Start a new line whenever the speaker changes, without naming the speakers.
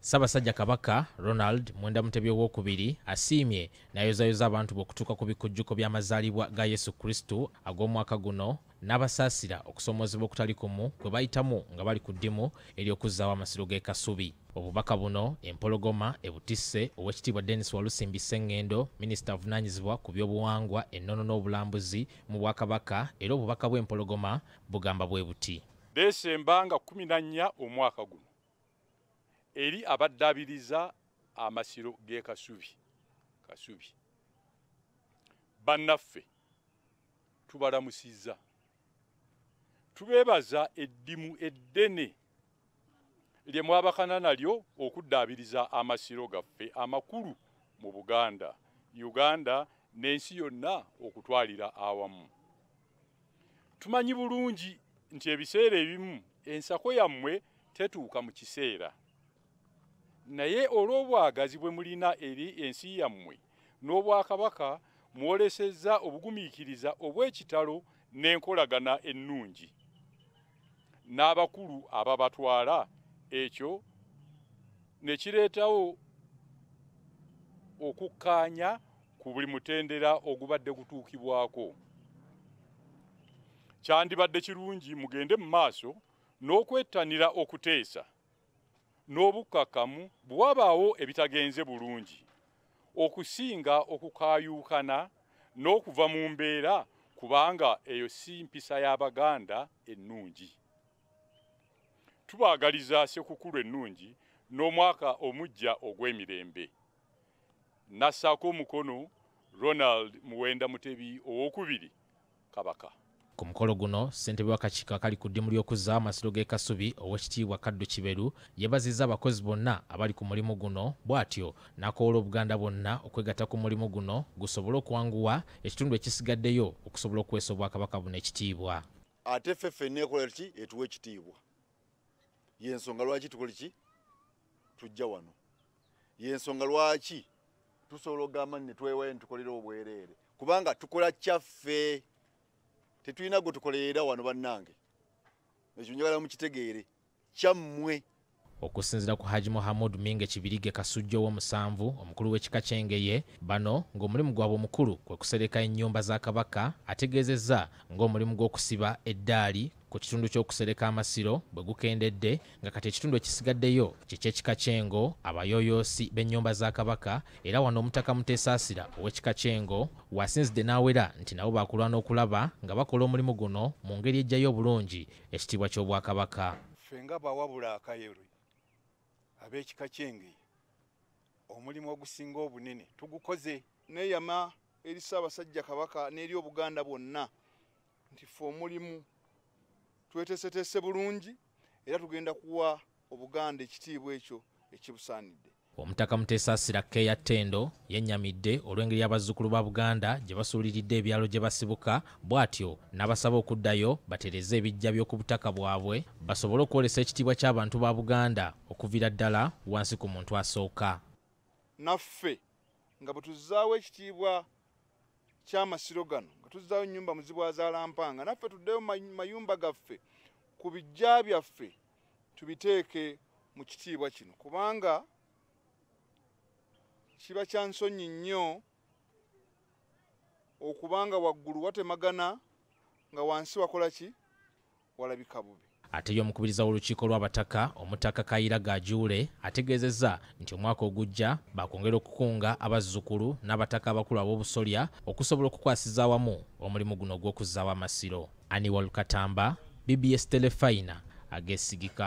ssaabasajja kabaka ronald mwenda mutebi owokubiri asiimye nayozayoza abantu be okutuuka ku bikujjuko by'amazaalibwa ga yesu kristo ag'omwaka guno n'abasaasira okusomozebwa okutali kumu kwe bayitamu nga bali ku ddimu ery'okuzzaawo amasiro g'e kasubi obubaka buno empologoma ebutisse owekitiibwa denis walusimbi sengendo minisita avunaanyizibwa ku byobuwangwa ennono n'obulambuzi mu bwakabaka era obubaka bw'empologoma bugamba bwe buti
beesemba nga 14 omwaka guno eri abaddaabiriza amasiro ge kasubi kasubi bannaffe tubalamusiza tubeebaza eddimu eddene lye mwabakana nalyo okuddaabiriza amasiro gaffe amakulu mu buganda uganda n'ensi yonna okutwalira awamu tumanyi bulungi nti ebiseera ebimu ensako yammwe tetuuka mu kiseera naye olw'obwagazi bwe mulina eri ensi yammwe n'obwakabaka mwolesezza obugumiikiriza obw'ekitalo n'enkolagana ennungi n'abakulu ababatwala ekyo ne kireetawo okukkaanya ku buli mutendera ogubadde gutuukibwako kyandibadde kirungi mugende mu maaso n'okwettanira okuteesa n'obukkakkamu bwabaawo ebitagenze bulungi okusinga okukayuukana n'okuva mu mbeera kubanga eyo si mpisa y'abaganda ennungi tubaagaliza ssekukulu ennungi n'omwaka omujja ogw'emirembe nassaako omukono ronald muwenda mutebi owokubiri kabaka
ku mukolo guno ssentebe wakakiiko akali ku ddimu ly'okuzzaawo amasiro g'ekasubi owekitiibwa kaddu kiberu yeebazizza abakozi bonna abali ku mulimu guno bw'atyo n'akoola obuganda bwonna okwegatta ku mulimu guno gusobole okuwanguwa ekitundu ekisigaddeyo okusobola okuweesa obwakabaka buno ekitiibwa ate
ffe ffenna ekola kiki etuwa ekitiibwa yensonga lwaki tukole ki tujja wano yensonga lwaki tusobola okugamba nnetwewayo nitukolera obwereere kubanga tukola kyaffe tetulina gwe tukolerera wano bannange ekyo njagala mukitegeere kyammwe
okusinziira ku haji muhammad minge kibirige kasujja ow'omusanvu omukulu w'ekika ky'engeye bano ng'omulimu gwabwe omukulu kwe kusereka ennyumba za kabaka ategeezezza ng'omulimu gw'okusiba eddaali ku kitundu ky'okusereka amasiro bwe gukendedde nga kati ekitundu ekisigaddeyo kyekyekika kyengo abayoyoosi b'ennyumba za kabaka era wano omutaka muteesaasira ow'ekika kyengo wasinzidde n'awera nti nabo baakulwana okulaba nga bakola omulimu guno mu ngeri ejjayo obulungi ekitiibwa ky'obwakabaka
fe nga bawabula akayeru ab'ekika kyengeye omulimu ogusinga obunene tugukoze neeyama eri ssaabasajja kabaka n'eri obuganda bwonna nti fe omulimu tweteeseteese bulungi era tugenda kuwa obuganda ekitiibwa ekyo ekibusaanidde
omutaka muteesa asira keeya ttendo yennyamidde olw'engeri y'abazzukulu ba buganda gye basuuliridde ebyalo gye basibuka bw'atyo n'abasaba okuddayo batereze ebijja by'oku butaka bwabwe basobole okwolesa ekitiibwa ky'abantu ba buganda okuviira ddala wansi ku muntu asooka
naffe nga bwetuzaawo ekitiibwa kyamasiro gano nga tuzaawo enyumba muzibwazaalampanga naffe tuddeyo mumayumba gaffe ku bijja byaffe tubiteeke mu kitiibwa kino kubanga kiba kya nsonyi nnyo okubanga waggulu watemagana nga wansi wakola ki
walabika bubi ate ye omukubiriza w'olukiiko lw'abataka omutaka kayira gajuule ategeezezza nti omwaka ogujja bakwongera okukunga abazzukulu n'abataka abakulu ab'obusolya okusobola okukwasiza awamu omulimu guno ogw'okuzzaawo amasiro aniwal katamba bbs telefayina agesigika